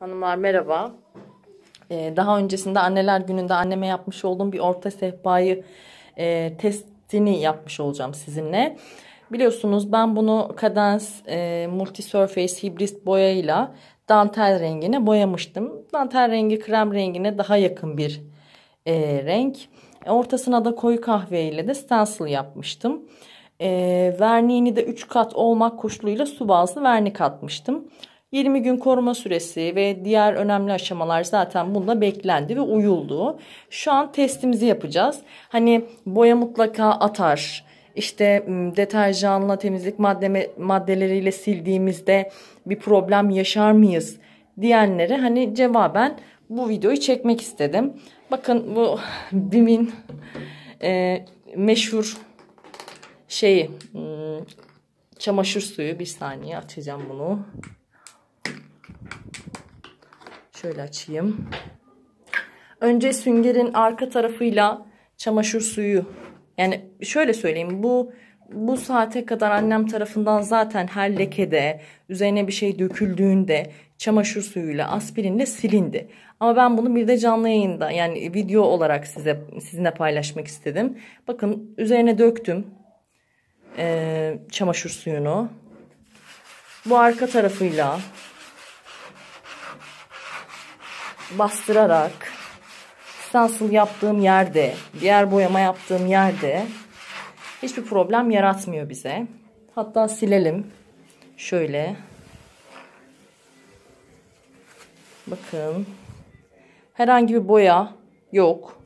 Hanımlar merhaba. Ee, daha öncesinde anneler gününde anneme yapmış olduğum bir orta sehpayı e, testini yapmış olacağım sizinle. Biliyorsunuz ben bunu kadans e, multi surface hibris boyayla dantel rengine boyamıştım. Dantel rengi krem rengine daha yakın bir e, renk. Ortasına da koyu kahve ile de stencil yapmıştım. E, verniğini de 3 kat olmak koşuluyla su bazlı vernik atmıştım. 20 gün koruma süresi ve diğer önemli aşamalar zaten bunda beklendi ve uyuldu. Şu an testimizi yapacağız. Hani boya mutlaka atar. İşte deterjanla temizlik madde, maddeleriyle sildiğimizde bir problem yaşar mıyız diyenlere hani cevaben bu videoyu çekmek istedim. Bakın bu BİM'in e, meşhur şeyi çamaşır suyu bir saniye açacağım bunu. Şöyle açayım. Önce süngerin arka tarafıyla çamaşır suyu. Yani şöyle söyleyeyim bu bu saate kadar annem tarafından zaten her lekede üzerine bir şey döküldüğünde çamaşır suyuyla aspirinle silindi. Ama ben bunu bir de canlı yayında yani video olarak size sizinle paylaşmak istedim. Bakın üzerine döktüm e, çamaşır suyunu. Bu arka tarafıyla bastırarak stencil yaptığım yerde, diğer boyama yaptığım yerde hiçbir problem yaratmıyor bize. Hatta silelim. Şöyle. Bakın. Herhangi bir boya yok.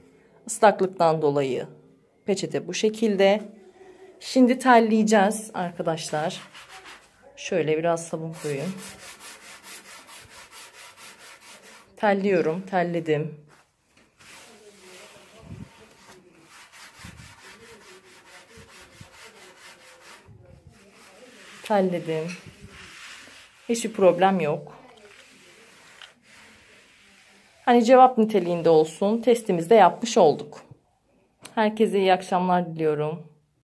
Islaklıktan dolayı peçete bu şekilde. Şimdi telleyeceğiz arkadaşlar. Şöyle biraz sabun koyayım. Telliyorum, telledim. Telledim. Hiçbir problem yok. Hani cevap niteliğinde olsun. Testimizde yapmış olduk. Herkese iyi akşamlar diliyorum.